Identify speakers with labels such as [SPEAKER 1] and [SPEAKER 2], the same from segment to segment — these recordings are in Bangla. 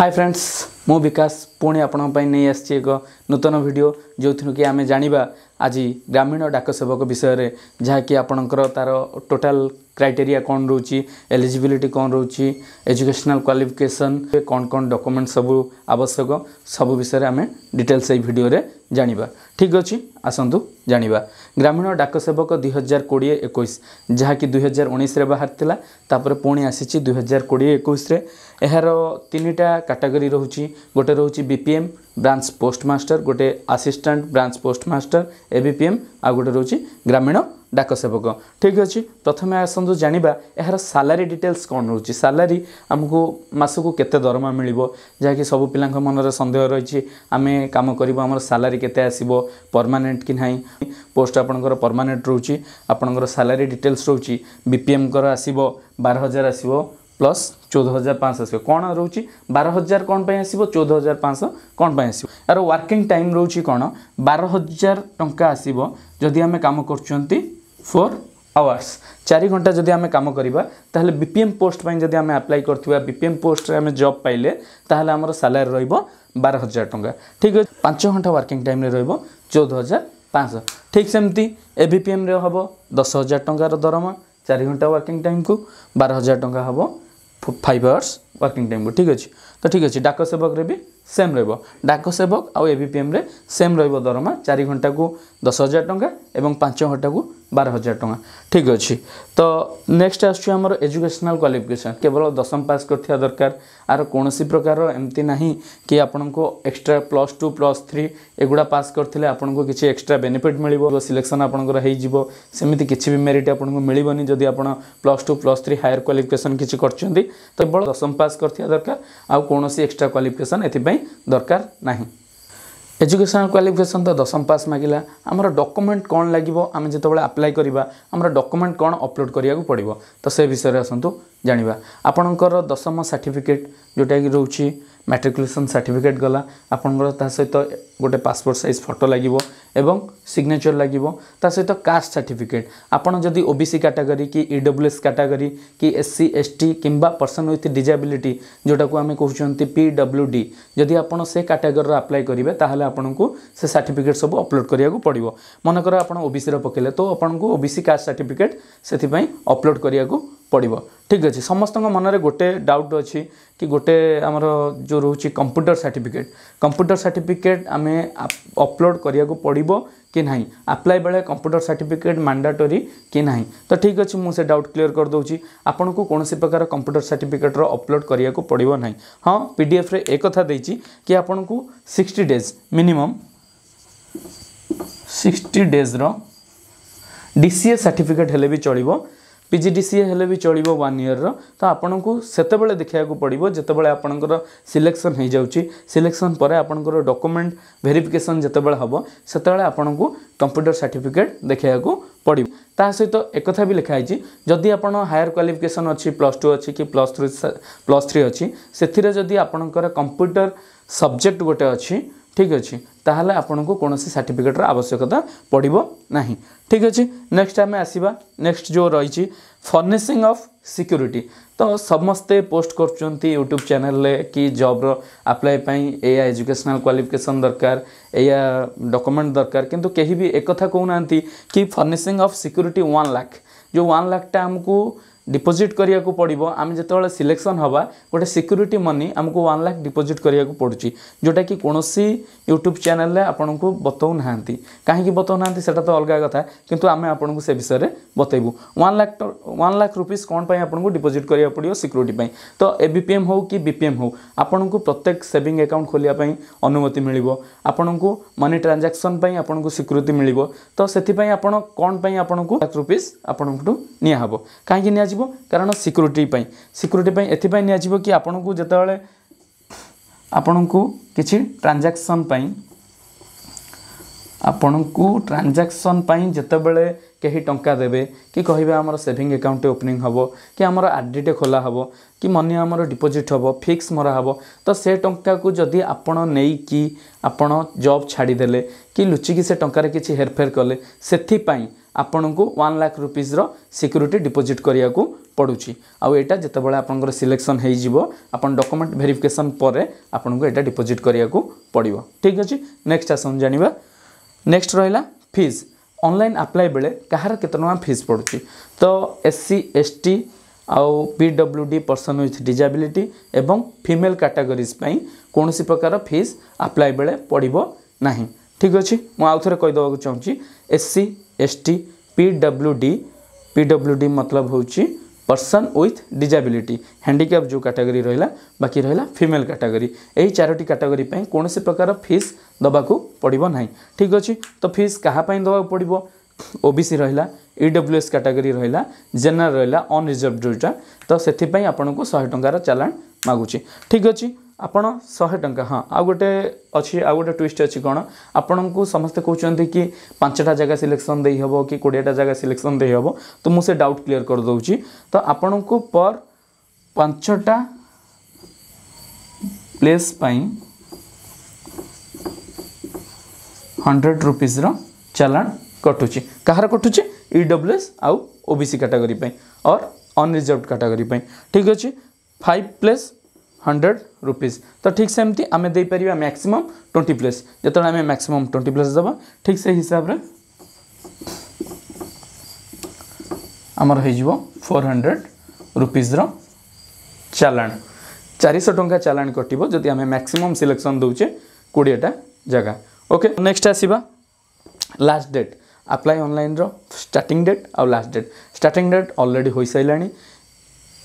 [SPEAKER 1] ହାଇ ଫ୍ରେଣ୍ଡସ୍ ମୁଁ ବିକାଶ ପୁଣି ଆପଣଙ୍କ ପାଇଁ ନେଇ ଆସିଛି ଏକ ନୂତନ ଭିଡ଼ିଓ ଯେଉଁଥିରୁ କି ଆମେ ଜାଣିବା ଆଜି ଗ୍ରାମୀଣ ଡାକ ସେବକ ବିଷୟରେ ଯାହାକି ଆପଣଙ୍କର ତା'ର ଟୋଟାଲ୍ କ୍ରାଇଟେରିଆ କ'ଣ ରହୁଛି ଏଲିଜିବିଲିଟି କ'ଣ ରହୁଛି ଏଜୁକେସନାଲ୍ କ୍ୱାଲିଫିକେସନ୍ କ'ଣ କ'ଣ ଡକୁମେଣ୍ଟ ସବୁ ଆବଶ୍ୟକ ସବୁ ବିଷୟରେ ଆମେ ଡିଟେଲ୍ସ ଏଇ ଭିଡ଼ିଓରେ ଜାଣିବା ଠିକ୍ ଅଛି ଆସନ୍ତୁ ଜାଣିବା ଗ୍ରାମୀଣ ଡାକ ସେବକ ଦୁଇ ହଜାର କୋଡ଼ିଏ ଏକୋଇଶ ଯାହାକି ଦୁଇ ହଜାର ଉଣେଇଶରେ ବାହାରିଥିଲା ତାପରେ ପୁଣି ଆସିଛି ଦୁଇ ହଜାର କୋଡ଼ିଏ ଏକୋଇଶରେ ଏହାର ତିନିଟା କାଟାଗୋରୀ ରହୁଛି ଗୋଟେ ରହୁଛି B P M branch postmaster ଗୋଟେ assistant branch postmaster A B P M ଆଉ ଗୋଟେ ରହୁଛି ଗ୍ରାମୀଣ ডাক সেবক ঠিক আছে প্রথমে আসন্তু জাঁয়া এর সালারি ডিটেলস কম রয়েছে সালারি আমি মাসক কেতে দরমা মিলব যা কি সবু পিলা মনরে সন্দেহ রয়েছে আমি কাম করব আমার সালারি কেতে আসব পরমানেন্ট কি না পোস্ট আপনার পরমানেন্ট রয়েছে আপনার সালারি ডিটেলস রয়েছে বিপিএমকর আসব বার হাজার আসব প্লস চৌদ হাজার পাঁচ আসবে কোণ রয়েছে বার হাজার কোণ পাই আসব চৌদ হাজার পাঁচশহ কোণ পাই আসব আর ওয়ার্কিং টাইম রয়েছে কোণ বার হাজার টঙ্কা আসব যদি আমি কাম করছেন ফোর আওয়ার্স চারি ঘন্টা যদি আমি কাম করা তাহলে বিপিএম পোস্ট পাই যদি আমি আপ্লাই করতে বিপিএম পোস্টে আমি জব পাইলে তাহলে আমার স্যালারি রহব বার হাজার টঙ্কা ঠিক আছে পাঁচ ঘন্টা ওয়ার্কিং টাইমে রহব চৌদ হাজার পাঁচশহ ঠিক সেমতি এভিপিএমরে হব দশ হাজার টঙ্কার দরমা চারি ঘন্টা ওয়ার্কিং টাইমকু বার হাজার টঙ্কা হব ফাইভ আওয়ার্স ওয়ার্কিং টাইমকু ঠিক আছে तो ठीक अच्छे डाक सेवक भी सेम रहा डाक सेवक आउ एम सेम ररमा चार घंटा को दस हजार टाँह टाँग पांच घंटा को बार हजार टाँह ठीक अच्छे तो नेक्स्ट आसमर एजुकेशनाल क्वाफिकेसन केवल दशम पास कर दरकार आर कौन प्रकार एमती ना कि आपको extra plus two plus three एगुड़ा पास करते आपको किसी एक्सट्रा बेनिफिट मिल सिलेक्शन आपंजो सेमती किसी भी मेरीट आपको मिलनी जदि आप plus two plus three higher qualification किसी करवल दशम पास कर दरकार आउ କୌଣସି ଏକ୍ସଟ୍ରା କ୍ୱାଲିଫିକେସନ୍ ଏଥିପାଇଁ ଦରକାର ନାହିଁ এজুকেশনাল কোয়ালিফিকেসন তো দশম পাস মাগিলা আমার ডকুমেন্ট কম লাগিব আমি যেতবে আপ্লাই করা আমার ডকুমেন্ট কম অপলোড করা পড়ব তো সে বিষয়ে আসন্তু জাঁয়া আপনার দশম সার্টিফিকেট যেটা কি রয়েছে ম্যাট্রিকুলেসন সার্টিফিকেট গলা আপনার তা সহ গোটে পাসপোর্ট সাইজ ফটো লাগিব ଏବଂ ସିଗ୍ନେଚର୍ ଲାଗିବ ତା ସହିତ କାଷ୍ଟ ସାର୍ଟିଫିକେଟ୍ ଆପଣ ଯଦି ଓ ବି ସି କାଟାଗୋରୀ କି ଇ ଡବ୍ଲ୍ୟୁ ଏସ୍ କାଟାଗୋରୀ କି ଏସ୍ ସି ଏସ୍ ଟି କିମ୍ବା ପର୍ସନ୍ ୱିଥ୍ ଡିଜାବିଲିଟି ଯେଉଁଟାକୁ ଆମେ କହୁଛନ୍ତି ପି ଡବ୍ଲ୍ୟୁ ଡି ଯଦି ଆପଣ ସେ କାଟାଗୋରୀର ଆପ୍ଲାଏ କରିବେ ତାହେଲେ ଆପଣଙ୍କୁ ସେ ସାର୍ଟିଫିକେଟ୍ ସବୁ ଅପଲୋଡ଼ କରିବାକୁ ପଡ଼ିବ ମନେକର ଆପଣ ଓ ବି ସିର ପକାଇଲେ ତ ଆପଣଙ୍କୁ O B C caste certificate ସେଥିପାଇଁ ଅପଲୋଡ଼ କରିବାକୁ পড়ব ঠিক আছে সমস্ত মনরে গোটে ডাউট অছি কি গোটে আমার যে রয়েছে কম্পুটর সার্টিফিকেট কম্পুটর সার্টিফিকেট আমি অপলোড করা পড়ব কি না আপ্লাই বেড়ে কম্পুটর সার্টিফিকেট ম্যান্ডাটোরি কি না তো ঠিক আছে মু সে ডাউট ক্লিয়ার করেদি আপনার কৌশি প্রকার কম্পুটর সার্টিফিকেটর অপলোড করা পড়ব না হ্যাঁ পিডিএফ্রে একথা দিয়েছি কি আপনার সিক্সটি ডেজ মিনিমম সিক্সটি ডেজ্র ডিসিএ সার্টিফিকেট হলে বি চলবে ପିଜିଡିସିଏ ହେଲେ ବି ଚଳିବ ୱାନ୍ ଇୟର୍ର ତ ଆପଣଙ୍କୁ ସେତେବେଳେ ଦେଖିବାକୁ ପଡ଼ିବ ଯେତେବେଳେ ଆପଣଙ୍କର ସିଲେକ୍ସନ୍ ହୋଇଯାଉଛି ସିଲେକ୍ସନ୍ ପରେ ଆପଣଙ୍କର ଡକୁମେଣ୍ଟ ଭେରିଫିକେସନ୍ ଯେତେବେଳେ ହେବ ସେତେବେଳେ ଆପଣଙ୍କୁ କମ୍ପ୍ୟୁଟର ସାର୍ଟିଫିକେଟ୍ ଦେଖାଇବାକୁ ପଡ଼ିବ ତା ସହିତ ଏକଥା ବି ଲେଖାହେଇଛି ଯଦି ଆପଣ ହାୟର କ୍ୱାଲିଫିକେସନ୍ ଅଛି ପ୍ଲସ୍ ଟୁ ଅଛି କି ପ୍ଲସ୍ ଥ୍ରୀ ପ୍ଲସ୍ ଥ୍ରୀ ଅଛି ସେଥିରେ ଯଦି ଆପଣଙ୍କର କମ୍ପ୍ୟୁଟର ସବଜେକ୍ଟ ଗୋଟେ ଅଛି ଠିକ୍ ଅଛି ତାହେଲେ ଆପଣଙ୍କୁ କୌଣସି ସାର୍ଟିଫିକେଟ୍ର ଆବଶ୍ୟକତା ପଡ଼ିବ ନାହିଁ ଠିକ୍ ଅଛି ନେକ୍ସଟ ଆମେ ଆସିବା ନେକ୍ସଟ ଯେଉଁ ରହିଛି ଫର୍ଣ୍ଣିସିଂ ଅଫ୍ ସିକ୍ୟୁରିଟି ତ ସମସ୍ତେ ପୋଷ୍ଟ କରୁଛନ୍ତି ୟୁଟ୍ୟୁବ୍ ଚ୍ୟାନେଲରେ କି ଜବ୍ର ଆପ୍ଲାଏ ପାଇଁ ଏଇଆ ଏଜୁକେସନାଲ୍ କ୍ୱାଲିଫିକେସନ୍ ଦରକାର ଏଇଆ ଡକୁମେଣ୍ଟ ଦରକାର କିନ୍ତୁ କେହି ବି ଏକଥା କହୁନାହାନ୍ତି କି furnishing of security one lakh ଯେଉଁ ୱାନ୍ ଲାଖ୍ଟା ଆମକୁ ডিপোজিট করা পড়ব আমি যেত সিলেকশন হওয়া গোটে সিকুরিটি মনি আমি ওয়ান লাখ ডিপোজিট করা পড়ুছি যেটা কি কোণী ইউট্যুব চ্যানেল আপনার বতাও না কী বতাও না সেটা তো অলগা কথা কিন্তু আমি আপনার সে বিষয়ে বতাইবু one lakh one lakh rupees কম আপনার ডিপোজিট করা পড়ব সিকুরিটি তো এবিপিএম হোক কি বিপিএম হোক আপনার প্রত্যেক সেভিং আকাউন্ট খোলিয়া অনুমতি মিলব আপনার মনি ট্রানজাকশন আপনার সিকুরিটি মিলব তো সেই আপনার কম আপনার লাখ রুপিজ আপনার নিহব কী নিয়ে ନିଆଯିବ କାରଣ ସିକ୍ୟୁରିଟି ପାଇଁ ସିକ୍ୟୁରିଟି ପାଇଁ ଏଥିପାଇଁ ନିଆଯିବ କି ଆପଣଙ୍କୁ ଯେତେବେଳେ ଆପଣଙ୍କୁ କିଛି ଟ୍ରାଞ୍ଜାକ୍ସନ୍ ପାଇଁ ଆପଣଙ୍କୁ ଟ୍ରାଞ୍ଜାକ୍ସନ୍ ପାଇଁ ଯେତେବେଳେ କେହି ଟଙ୍କା ଦେବେ କି କହିବେ ଆମର ସେଭିଂ ଆକାଉଣ୍ଟଟେ ଓପନିଂ ହେବ କି ଆମର ଆର୍ଡ଼ିଟେ ଖୋଲା ହେବ କି ମନି ଆମର ଡିପୋଜିଟ୍ ହେବ ଫିକ୍ସ ମରା ହେବ ତ ସେ ଟଙ୍କାକୁ ଯଦି ଆପଣ ନେଇକି ଆପଣ ଜବ୍ ଛାଡ଼ିଦେଲେ କି ଲୁଚିକି ସେ ଟଙ୍କାରେ କିଛି ହେରଫେର କଲେ ସେଥିପାଇଁ ଆପଣଙ୍କୁ ୱାନ୍ ଲାଖ୍ ରୁପିଜ୍ର ସିକ୍ୟୁରିଟି ଡିପୋଜିଟ୍ କରିବାକୁ ପଡ଼ୁଛି ଆଉ ଏଇଟା ଯେତେବେଳେ ଆପଣଙ୍କର ସିଲେକ୍ସନ୍ ହେଇଯିବ ଆପଣ ଡକୁମେଣ୍ଟ ଭେରିଫିକେସନ୍ ପରେ ଆପଣଙ୍କୁ ଏଇଟା ଡିପୋଜିଟ୍ କରିବାକୁ ପଡ଼ିବ ଠିକ୍ ଅଛି ନେକ୍ସଟ ଆସନ୍ତୁ ଜାଣିବା ନେକ୍ସଟ ରହିଲା ଫିସ୍ ଅନଲାଇନ୍ ଆପ୍ଲାଏ ବେଳେ କାହାର କେତେ ଟଙ୍କା ଫିସ୍ ପଡ଼ୁଛି ତ ଏସ୍ ସି ଏସ୍ ଟି ଆଉ P W D person with disability ଏବଂ ଫିମେଲ୍ କାଟାଗୋରିଜ୍ ପାଇଁ କୌଣସି ପ୍ରକାର ଫିସ୍ ଆପ୍ଲାଏ ବେଳେ ପଡ଼ିବ ନାହିଁ ଠିକ୍ ଅଛି ମୁଁ ଆଉ ଥରେ କହିଦେବାକୁ ଚାହୁଁଛି S C S T P W D P W D मतलब हूँ पर्सन ओथ डिजाबिलिटी हैंडिकैप जो कैटेगरी रहा बाकी रहा फिमेल कैटेगरी यही चारोटी कैटेगरी कौन से प्रकार फीस दबाक पड़ो ना ठीक अच्छे तो फीस काहापाई दवाक पड़ो ओबीसी रहा ईडब्ल्यूएस कैटेगरी रहा जेनेल रहा अनरिजर्व जोटा तो से आपन को शहे टकर चालाण मागुच ठीक अच्छे ଆପଣ ଶହେ ଟଙ୍କା ହଁ ଆଉ ଗୋଟେ ଅଛି ଆଉ ଗୋଟେ ଟ୍ୱିଷ୍ଟ ଅଛି କ'ଣ ଆପଣଙ୍କୁ ସମସ୍ତେ କହୁଛନ୍ତି କି ପାଞ୍ଚଟା ଜାଗା ସିଲେକ୍ସନ୍ ଦେଇହେବ କି କୋଡ଼ିଏଟା ଜାଗା ସିଲେକ୍ସନ୍ ଦେଇହେବ ତ ମୁଁ ସେ ଡାଉଟ୍ କ୍ଲିୟର୍ କରିଦେଉଛି ତ ଆପଣଙ୍କୁ ପର୍ ପାଞ୍ଚଟା ପ୍ଲେସ୍ ପାଇଁ ହଣ୍ଡ୍ରେଡ଼ ରୁପିଜ୍ର ଚାଲାଣ କଟୁଛି କାହାର କଟୁଛି ଇ ଡବ୍ଲ୍ୟୁ ଏସ୍ ଆଉ ଓ ବି ସି କାଟାଗୋରୀ ପାଇଁ ଅର୍ ଅନରିଜର୍ଭ କାଟାଗୋରୀ ପାଇଁ ଠିକ୍ ଅଛି ଫାଇଭ୍ ପ୍ଲେସ୍ हंड्रेड रुपीज तो ठीक से एमती आम देपर मैक्सीम ट्वेंटी प्लेस जो आम मैक्सीम ट्वेंटी प्लेस दवा ठीक से हिसाब से आमर हो फोर हंड्रेड रुपीज्र चालाण চারিশো টঙ্কা চালাণ কটিব যদি আমি ম্যাক্সিমম সিলেকশন দেউছে কোড়িয়েটা জায়গা ওকে নেক্সট আসবা লাস্ট ডেট আপ্লাই অনলাইনর স্টার্টিং ডেট আউ last date starting date already হয়ে সারা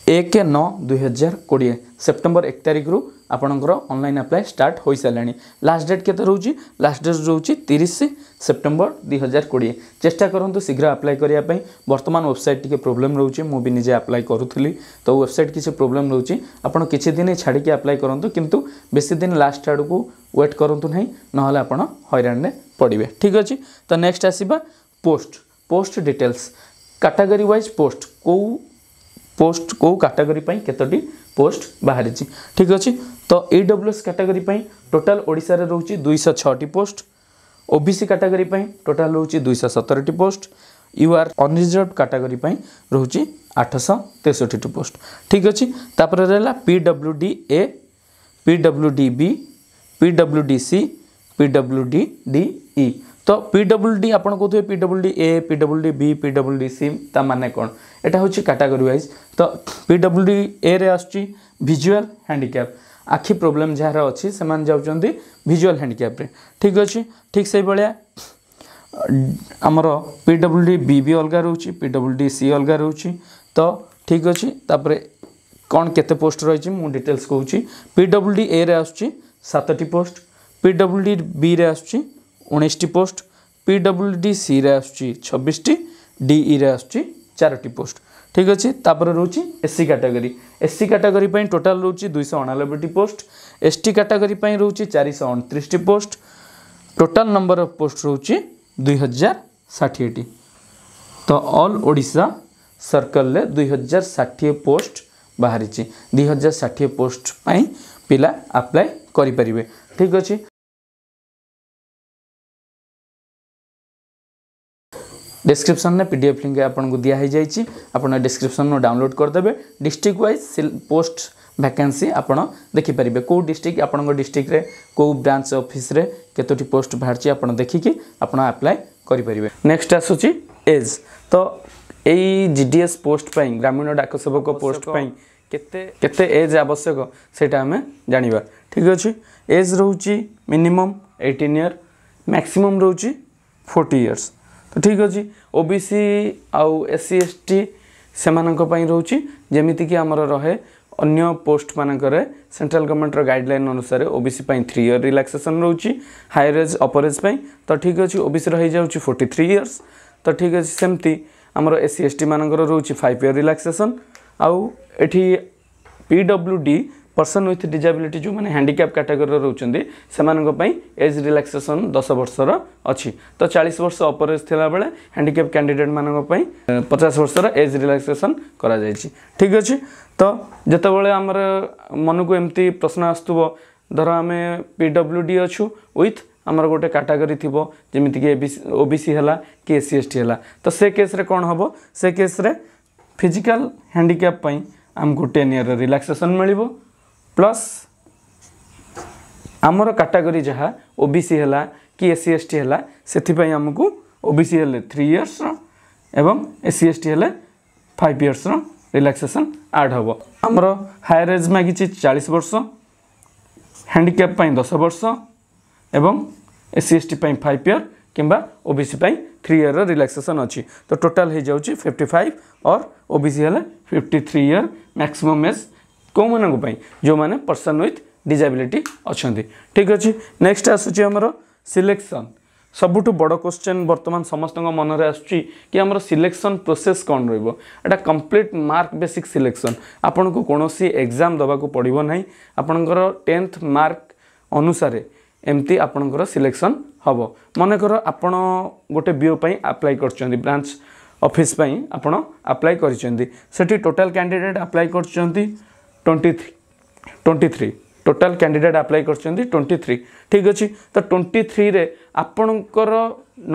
[SPEAKER 1] एक नौ हजार कोड़े सेप्टेम्बर एक तारिख रु आपर अनलाइन आप्लाय स्टार्ट हो सारे लास्ट डेट के लास्ट डेट रोज तीस सेप्टेम्बर हजार कोड़े चेषा करूँ शीघ्र आप्लाय करने बर्तमान वेबसाइट टी प्रोब्लेम रोचे मुझे निजे आप्लाय करी तो वेबसाइट किसी प्रोब्लेम रोचे आपड़ कि दिन छाड़ी आप्लाय करूँ कि बेसी दिन लास्ट आड़ को व्वेट करूँ ना ना आपत हईराण पड़े ठीक अच्छे तो नेक्स्ट आसवा post post details category wise post को पोस्ट कौ काटेगोरी कतोटी पोस्ट बाहरी ठीक अच्छे तो डब्ल्यू एस कैटेगरी टोटाल ओडार रोच दुई छी post O B C category total रोच दुई सतरटी post U R unreserve category रोच आठश तेसठी पोस्ट ठीक अच्छे तापर रहा W D A W D B W D C W D D তো পি ডবল ডি আপনার কোথায় P double D A P double D B P double D C তা মানে কোণ এটা হচ্ছে ক্যাটাগরি ওয়াইজ তো পি ডবল ডি এ রে আসছি ভিজুয়াল হ্যান্ডিক্যাপ আখি প্রোবলেম যার অছি সে যাচ্ছেন ভিজুয়াল হ্যান্ডিক্যাপে ঠিক আছে ঠিক সেইভাবে আমার P double D B B অলগা রয়েছে পি ডবল ডি সি অলগা রয়েছে তো ঠিক আছে তাপরে কোণ কেতে পোস্ট রয়েছে মু ডিটেলস কৌছি পি ডবল ডি এ রে আসছি সাতটি পোস্ট পি বি রে আসছি ଉଣେଇଶଟି ପୋଷ୍ଟ ପିଡବ୍ଲ୍ୟୁଡି ସିରେ ଆସୁଛି ଛବିଶଟି ଡିଇରେ ଆସୁଛି ଚାରୋଟି ପୋଷ୍ଟ ଠିକ୍ ଅଛି ତାପରେ ରହୁଛି ଏସ୍ସି କାଟାଗୋରୀ ଏସ୍ସି କାଟାଗୋରୀ ପାଇଁ ଟୋଟାଲ୍ ରହୁଛି ଦୁଇଶହ ଅଣାନବେଟି ପୋଷ୍ଟ ଏସ୍ଟି କାଟାଗୋରୀ ପାଇଁ ରହୁଛି ଚାରିଶହ ଅଣତିରିଶଟି post total number of post ରହୁଛି ଦୁଇ ହଜାର ଷାଠିଏଟି ତ ଅଲ୍ ଓଡ଼ିଶା ସର୍କଲ୍ରେ ଦୁଇ ହଜାର ଷାଠିଏ ପୋଷ୍ଟ ବାହାରିଛି ଦୁଇ ହଜାର ଷାଠିଏ ପୋଷ୍ଟ ପାଇଁ ପିଲା ଆପ୍ଲାଏ କରିପାରିବେ ଠିକ୍ ଅଛି ଡେସ୍କ୍ରିପ୍ସନ୍ରେ ପି ଡି ଏଫ୍ ଲିଙ୍କ୍ ଆପଣଙ୍କୁ ଦିଆହେଇଯାଇଛି ଆପଣ ଡେସ୍କ୍ରିପ୍ସନ୍ରୁ ଡାଉନଲୋଡ଼୍ କରିଦେବେ ଡିଷ୍ଟ୍ରିକ୍ଟ ୱାଇଜ୍ ପୋଷ୍ଟ ভ্যাকান্সি আপনার দেখিপারে কেউ ডিস্ট্রিক্ট আপনার ডিস্ট্রিক্টরে কেউ ব্রাঞ্চ অফিসে কতোটি পোস্ট বাহারছি আপনার দেখিকি আপনার আপ্লাই করে নেক্সট আসুচি এজ তো এই জিডিএস পোস্ট পাই গ্রামীণ ডাকসেবক পোস্ট পাই কেতে কেতে এজ আবশ্যক সেটা আমি জাঁয়া ঠিক আছে এজ রয়েছে মিনিমম এইটিন ইয়ার ম্যাক্সিমম রয়েছে ফোর্টি ইয়ার্স तो ठीक अच्छे ओबीसी आउ एस सी एस टी से रोचे जमीक आमर रहे अन्य पोस्ट मानक सेंट्रल गवर्नमेंट गाइडलाइन अनुसार ओबीसी थ्री इयर रिलैक्सेशन रोचे हायर एज अपर एज तो ठीक अच्छे ओबीसी रही जा फोर्टी थ्री इयर्स तो ठीक अच्छे सेमती आमर एस सी एस टी मानक रोचे फाइव इयर रिलैक्सेसन आउ एटी P W D person with disability ଯେଉଁମାନେ ହ୍ୟାଣ୍ଡିକ୍ୟାପ୍ କାଟାଗୋରୀର ରହୁଛନ୍ତି ସେମାନଙ୍କ ପାଇଁ ଏଜ୍ ରିଲାକ୍ସେସନ୍ ଦଶ ବର୍ଷର ଅଛି ତ ଚାଳିଶ ବର୍ଷ ଅପର ଏଜ୍ ଥିଲାବେଳେ ହ୍ୟାଣ୍ଡିକ୍ୟାପ୍ କ୍ୟାଣ୍ଡିଡେଟ୍ମାନଙ୍କ ପାଇଁ ପଚାଶ ବର୍ଷର ଏଜ୍ ରିଲାକ୍ସେସନ୍ କରାଯାଇଛି ଠିକ୍ ଅଛି ତ ଯେତେବେଳେ ଆମର ମନକୁ ଏମିତି ପ୍ରଶ୍ନ ଆସୁଥିବ ଧର ଆମେ ପି ଡବ୍ଲ୍ୟୁ ଡି ଅଛୁ ୱିଥ୍ ଆମର ଗୋଟେ କାଟାଗୋରୀ ଥିବ ଯେମିତିକି ଓ ବି ସି ହେଲା କି ଏସ୍ ସି ଏସ୍ ଟି ହେଲା ତ ସେ କେସ୍ରେ କ'ଣ ହେବ ସେ କେସ୍ରେ ଫିଜିକାଲ୍ ହ୍ୟାଣ୍ଡିକ୍ୟାପ୍ ପାଇଁ ଆମକୁ ଟେନ୍ ଇୟର୍ର ରିଲାକ୍ସେସନ୍ ମିଳିବ प्लस आमर काटागोरी जहाँ ओ सी है कि एस सी एस टी है से आमको ओबीसी हेले थ्री इयर्स एवं एस सी एस टी हेले फाइव इयर्स रिलैक्सेसन आड हम आमर हायर एज मागिची चालीस वर्ष हैंडिकैप दस वर्ष एवं S C S T five year किंवा ओबीसी थ्री इयर रिलैक्सेसन अच्छी तो टोटाल हो जाऊँगी फिफ्टी फाइव और ओबीसी हेले fifty three year maximum age केही जो माने पर्सन उइथ डिजाबिलिटी अनि ठिक अझ नेक्सट आसु सिलेक्सन सबुठु बड क्वेन बर्तमान समस्तै आसु कि अब सिलेक्शन प्रोसेस कन् र कम्प्लिट मर्क बेसिक सिलेक्सन आपणको कनसि एक्जाम दबा पर्ड नै आपणको टेन्थ मर्क अनुसार एमति आपणको सिलेक्सन हे म आपण गे बिओ अप्लाइ गर्छ ब्रान्च अफिसपै आउँछ आप्लाइ गरिन्छ सठी टोटा क्यान्डिडेट आप्लाइ गर्छन् twenty twenty three total candidate apply କରିଛନ୍ତି ଟ୍ୱେଣ୍ଟି ଥ୍ରୀ ଠିକ୍ ଅଛି ତ ଟ୍ୱେଣ୍ଟି ଥ୍ରୀରେ ଆପଣଙ୍କର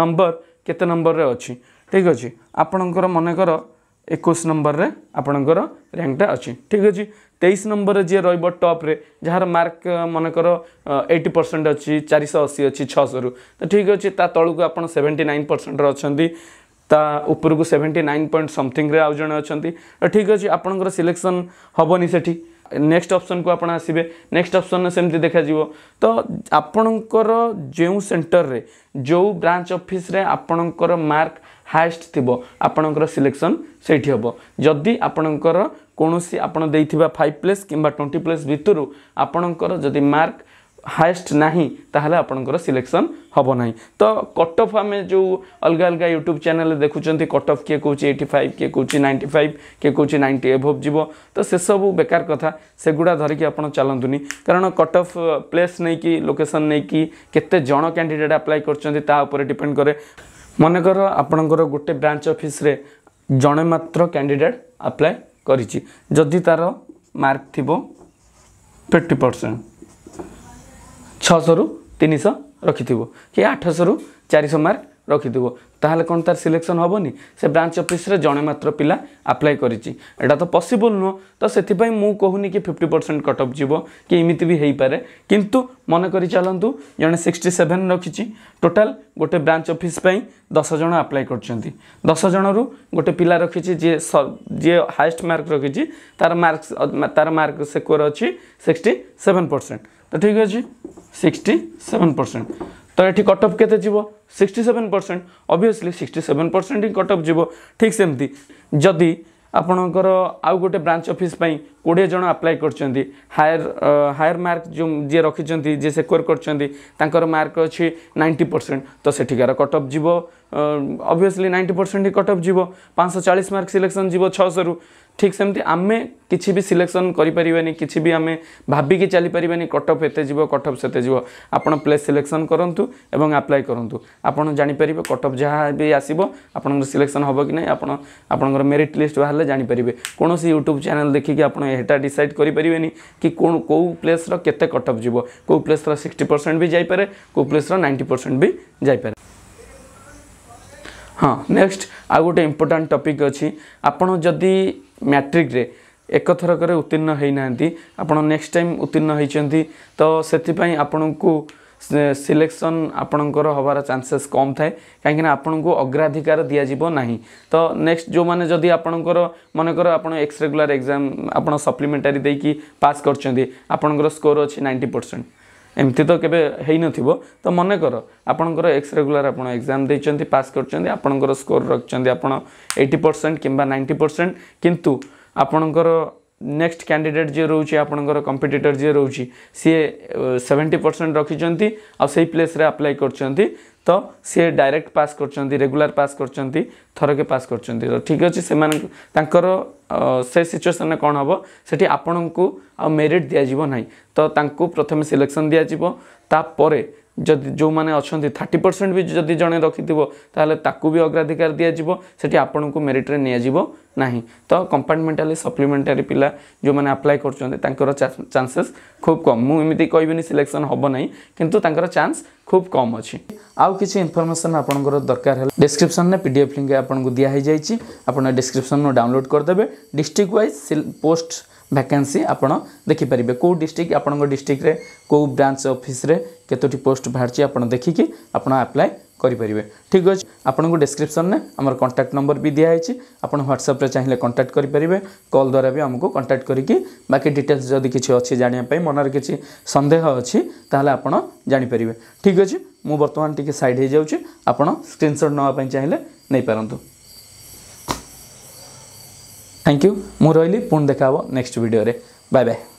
[SPEAKER 1] ନମ୍ବର କେତେ ନମ୍ବରରେ ଅଛି ଠିକ୍ ଅଛି ଆପଣଙ୍କର ମନେକର ଏକୋଇଶ ନମ୍ବରରେ ଆପଣଙ୍କର ରାଙ୍କଟା ଅଛି ଠିକ୍ ଅଛି ତେଇଶ ନମ୍ବରରେ ଯିଏ ରହିବ ଟପ୍ରେ ଯାହାର ମାର୍କ ମନେକର ଏଇଟି ପରସେଣ୍ଟ ଅଛି ଚାରିଶହ ଅଶୀ ଅଛି ଛଅଶହରୁ ତ ଠିକ୍ ଅଛି ତା ତଳକୁ ଆପଣ ସେଭେଣ୍ଟି ନାଇନ୍ ପରସେଣ୍ଟର ଅଛନ୍ତି তা ଉପରକୁ ସେଭେଣ୍ଟି ନାଇନ୍ ପଏଣ୍ଟ ସମଥିଙ୍ଗରେ ଆଉ ଜଣେ ଅଛନ୍ତି ଠିକ୍ ଅଛି ଆପଣଙ୍କର ସିଲେକ୍ସନ୍ ହେବନି ସେଠି ନେକ୍ସଟ ଅପସନ୍କୁ ଆପଣ ଆସିବେ ନେକ୍ସଟ ଅପସନ୍ରେ ସେମିତି ଦେଖାଯିବ ତ ଆପଣଙ୍କର ଯେଉଁ ସେଣ୍ଟରରେ ଯେଉଁ ବ୍ରାଞ୍ଚ ଅଫିସରେ ଆପଣଙ୍କର ମାର୍କ ହାଏଷ୍ଟ ଥିବ ଆପଣଙ୍କର ସିଲେକ୍ସନ୍ ସେଇଠି ହେବ ଯଦି ଆପଣଙ୍କର କୌଣସି ଆପଣ ଦେଇଥିବା ଫାଇଭ୍ ପ୍ଲେସ୍ କିମ୍ବା ଟ୍ୱେଣ୍ଟି ପ୍ଲେସ୍ ଭିତରୁ ଆପଣଙ୍କର ଯଦି ମାର୍କ ହାଏଷ୍ଟ ନାହିଁ ତାହେଲେ ଆପଣଙ୍କର ସିଲେକ୍ସନ୍ ହେବ ନାହିଁ ତ କଟ୍ ଅଫ୍ ଆମେ ଯେଉଁ ଅଲଗା ଅଲଗା ୟୁଟ୍ୟୁବ୍ ଚ୍ୟାନେଲ୍ରେ ଦେଖୁଛନ୍ତି କଟ୍ ଅଫ୍ କିଏ କହୁଛି ଏଇଟି ଫାଇଭ୍ କିଏ କହୁଛି ନାଇଣ୍ଟି ଫାଇଭ୍ କିଏ କହୁଛି ନାଇଣ୍ଟି ଏଭବ୍ ଯିବ ତ ସେସବୁ ବେକାର କଥା ସେଗୁଡ଼ା ଧରିକି ଆପଣ ଚାଲନ୍ତୁନି କାରଣ କଟ୍ ଅଫ୍ ପ୍ଲେସ୍ ନେଇକି ଲୋକେସନ୍ ନେଇକି କେତେ ଜଣ କ୍ୟାଣ୍ଡିଡେଟ୍ ଆପ୍ଲାଏ କରୁଛନ୍ତି ତା ଉପରେ ଡିପେଣ୍ଡ କରେ ମନେକର ଆପଣଙ୍କର ଗୋଟେ ବ୍ରାଞ୍ଚ ଅଫିସ୍ରେ ଜଣେ ମାତ୍ର କ୍ୟାଣ୍ଡିଡେଟ୍ ଆପ୍ଲାଏ କରିଛି ଯଦି ତା'ର ମାର୍କ ଥିବ ଫିଫ୍ଟି ପରସେଣ୍ଟ छ सौ रुतिश रकिथ्यु के आठश रु चारिश मर्क ରଖିଥିବ ତାହେଲେ କ'ଣ ତାର ସିଲେକ୍ସନ୍ ହେବନି ସେ ବ୍ରାଞ୍ଚ ଅଫିସରେ ଜଣେ ମାତ୍ର ପିଲା ଆପ୍ଲାଏ କରିଛି ଏଇଟା ତ ପସିବଲ୍ ନୁହଁ ତ ସେଥିପାଇଁ ମୁଁ କହୁନି କି ଫିଫ୍ଟି ପରସେଣ୍ଟ କଟ୍ ଅଫ୍ ଯିବ କି ଏମିତି ବି ହେଇପାରେ କିନ୍ତୁ ମନେ କରି ଚାଲନ୍ତୁ ଜଣେ ସିକ୍ସଟି ସେଭେନ୍ ରଖିଛି ଟୋଟାଲ୍ ଗୋଟେ ବ୍ରାଞ୍ଚ ଅଫିସ୍ ପାଇଁ ଦଶ ଜଣ ଆପ୍ଲାଏ କରୁଛନ୍ତି ଦଶ ଜଣରୁ ଗୋଟେ ପିଲା ରଖିଛି ଯିଏ ଯିଏ ହାଏଷ୍ଟ ମାର୍କ ରଖିଛି ତାର ମାର୍କ ତାର ମାର୍କ ସେକ୍ୱର ଅଛି ସିକ୍ସଟି ସେଭେନ୍ ପରସେଣ୍ଟ ତ ଠିକ୍ ଅଛି ସିକ୍ସଟି ସେଭେନ୍ ପରସେଣ୍ଟ তাহলে ଏଠି କଟଅଫ୍ କେତେ ଯିବ sixty seven percent obviously sixty seven percent ହିଁ କଟଅଫ୍ ଯିବ ଠିକ୍ ସେମିତି ଯଦି ଆପଣଙ୍କର ଆଉ ଗୋଟେ ବ୍ରାଞ୍ଚ ଅଫିସ୍ ପାଇଁ କୋଡ଼ିଏ ଜଣ ଆପ୍ଲାଏ କରିଛନ୍ତି ହାୟର ହାୟର ମାର୍କ ଯେଉଁ ଯିଏ ରଖିଛନ୍ତି ଯିଏ ସେକ୍ୟୁର କରିଛନ୍ତି ତାଙ୍କର ମାର୍କ ଅଛି ନାଇଣ୍ଟି ପରସେଣ୍ଟ ତ ସେଠିକାର କଟ୍ ଅଫ୍ ଯିବ ଅବଭିୟସ୍ଲି ନାଇଣ୍ଟି ପରସେଣ୍ଟ ହିଁ କଟ୍ ଅଫ୍ ଯିବ ପାଞ୍ଚଶହ ଚାଳିଶ ମାର୍କ ସିଲେକ୍ସନ୍ ଯିବ ଛଅଶହରୁ ঠিক সেমতি আমি কিছু বি সিলেকশন করে পারি কিছু বি আমি ভাবিকি চালি পারি কটঅফ এতে যাব কটঅফ সেতে যাব আপনার প্লেস সিলেকশন করতু এবং আপ্লাই করতু আপনার জাঁপারে কটঅফ যা বি আসব আপনার সিলেকশন হব কি না আপনার আপনার মেরিট লিষ্ট বাহারে জাঁপারে কোণী ইউট্যুব চ্যানেল দেখি আপনার এটা ডিসাইড করে পারে কি কেউ প্লেসর কেতে কটঅফ যাব কেউ প্লেসর সিক্সটি পরসেন্ট বি যাইপরে কেউ প্লেসর নাইন্টি পরসেন্ট বি যাইপরে ହଁ ନେକ୍ସଟ ଆଉ ଗୋଟେ ଇମ୍ପୋର୍ଟାଣ୍ଟ ଟପିକ୍ ଅଛି ଆପଣ ଯଦି ମ୍ୟାଟ୍ରିକ୍ରେ ଏକଥରକରେ ଉତ୍ତୀର୍ଣ୍ଣ ହୋଇନାହାନ୍ତି ଆପଣ ନେକ୍ସଟ ଟାଇମ୍ ଉତ୍ତୀର୍ଣ୍ଣ ହୋଇଛନ୍ତି ତ ସେଥିପାଇଁ ଆପଣଙ୍କୁ ସିଲେକ୍ସନ୍ ଆପଣଙ୍କର ହେବାର ଚାନ୍ସେସ୍ କମ୍ ଥାଏ କାହିଁକିନା ଆପଣଙ୍କୁ ଅଗ୍ରାଧିକାର ଦିଆଯିବ ନାହିଁ ତ ନେକ୍ସଟ ଯେଉଁମାନେ ଯଦି ଆପଣଙ୍କର ମନେକର ଆପଣ ଏକ୍ସ ରେଗୁଲାର ଏକ୍ଜାମ୍ ଆପଣ ସପ୍ଲିମେଣ୍ଟାରୀ ଦେଇକି ପାସ୍ କରିଛନ୍ତି ଆପଣଙ୍କର ସ୍କୋର ଅଛି ନାଇଣ୍ଟି ପରସେଣ୍ଟ ଏମିତି ତ କେବେ ହେଇନଥିବ ତ ମନେକର ଆପଣଙ୍କର ଏକ୍ସ ରେଗୁଲାର ଆପଣ ଏକ୍ଜାମ୍ ଦେଇଛନ୍ତି ପାସ୍ କରିଛନ୍ତି ଆପଣଙ୍କର ସ୍କୋର ରଖିଛନ୍ତି ଆପଣ ଏଇଟି ପରସେଣ୍ଟ କିମ୍ବା ନାଇଣ୍ଟି ପରସେଣ୍ଟ କିନ୍ତୁ ଆପଣଙ୍କର ନେକ୍ସଟ କ୍ୟାଣ୍ଡିଡେଟ୍ ଯିଏ ରହୁଛି ଆପଣଙ୍କର କମ୍ପିଟିଟର ଯିଏ ରହୁଛି ସିଏ ସେଭେଣ୍ଟି ପରସେଣ୍ଟ ରଖିଛନ୍ତି ଆଉ ସେଇ ପ୍ଲେସ୍ରେ ଆପ୍ଲାଏ କରିଛନ୍ତି ତ ସିଏ ଡାଇରେକ୍ଟ ପାସ୍ କରୁଛନ୍ତି ରେଗୁଲାର ପାସ୍ କରୁଛନ୍ତି ଥରକେ ପାସ୍ କରୁଛନ୍ତି ତ ଠିକ୍ ଅଛି ସେମାନଙ୍କୁ ତାଙ୍କର ସେ ସିଚୁଏସନ୍ରେ କ'ଣ ହେବ ସେଠି ଆପଣଙ୍କୁ ଆଉ ମେରିଟ୍ ଦିଆଯିବ ନାହିଁ ତ ତାଙ୍କୁ ପ୍ରଥମେ ସିଲେକ୍ସନ୍ ଦିଆଯିବ ତାପରେ ଯଦି ଯେଉଁମାନେ ଅଛନ୍ତି ଥାର୍ଟି ପରସେଣ୍ଟ ବି ଯଦି ଜଣେ ରଖିଥିବ ତାହେଲେ ତାକୁ ବି ଅଗ୍ରାଧିକାର ଦିଆଯିବ ସେଠି ଆପଣଙ୍କୁ ମେରିଟ୍ରେ ନିଆଯିବ ନାହିଁ ତ କମ୍ପାର୍ଟମେଣ୍ଟାଲି ସପ୍ଲିମେଣ୍ଟାରୀ ପିଲା ଯେଉଁମାନେ ଆପ୍ଲାଏ କରୁଛନ୍ତି ତାଙ୍କର ଚାନ୍ସେସ୍ ଖୁବ୍ କମ୍ ମୁଁ ଏମିତି କହିବିନି ସିଲେକ୍ସନ୍ ହେବ ନାହିଁ କିନ୍ତୁ ତାଙ୍କର ଚାନ୍ସ ଖୁବ୍ କମ୍ ଅଛି ଆଉ କିଛି ଇନଫର୍ମେସନ୍ ଆପଣଙ୍କର ଦରକାର ହେଲା ଡିସ୍କ୍ରିପ୍ସନ୍ରେ ପି ଡି ଏଫ୍ ଲିଙ୍କ୍ ଆପଣଙ୍କୁ ଦିଆହେଇଯାଇଛି ଆପଣ ଡିସ୍କ୍ରିପ୍ସନ୍ରୁ ଡାଉନଲୋଡ଼୍ କରିଦେବେ ଡିଷ୍ଟ୍ରିକ୍ଟ ୱାଇଜ୍ ପୋଷ୍ଟ ଭ୍ୟାକେନ୍ସି ଆପଣ ଦେଖିପାରିବେ କେଉଁ ଡିଷ୍ଟ୍ରିକ୍ଟ ଆପଣଙ୍କ ଡିଷ୍ଟ୍ରିକ୍ଟରେ କେଉଁ ବ୍ରାଞ୍ଚ ଅଫିସ୍ରେ କେତୋଟି ପୋଷ୍ଟ ବାହାରିଛି ଆପଣ ଦେଖିକି ଆପଣ ଆପ୍ଲାଏ କରିପାରିବେ ଠିକ୍ ଅଛି ଆପଣଙ୍କୁ ଡିସ୍କ୍ରିପ୍ସନ୍ରେ ଆମର କଣ୍ଟାକ୍ଟ ନମ୍ବର ବି ଦିଆହେଇଛି ଆପଣ ହ୍ୱାଟ୍ସଆପ୍ରେ ଚାହିଁଲେ କଣ୍ଟାକ୍ଟ କରିପାରିବେ କଲ୍ ଦ୍ୱାରା ବି ଆମକୁ କଣ୍ଟାକ୍ଟ କରିକି ବାକି ଡିଟେଲ୍ସ ଯଦି କିଛି ଅଛି ଜାଣିବା ପାଇଁ ମନରେ କିଛି ସନ୍ଦେହ ଅଛି ତାହେଲେ ଆପଣ ଜାଣିପାରିବେ ଠିକ୍ ଅଛି ମୁଁ ବର୍ତ୍ତମାନ ଟିକିଏ ସାଇଡ଼୍ ହେଇଯାଉଛି ଆପଣ ସ୍କ୍ରିନ୍ସଟ୍ ନେବା ପାଇଁ ଚାହିଁଲେ ନେଇପାରନ୍ତୁ थैंक यू मु रही पुणी देखा नेक्स्ट भिडियो बाय बाय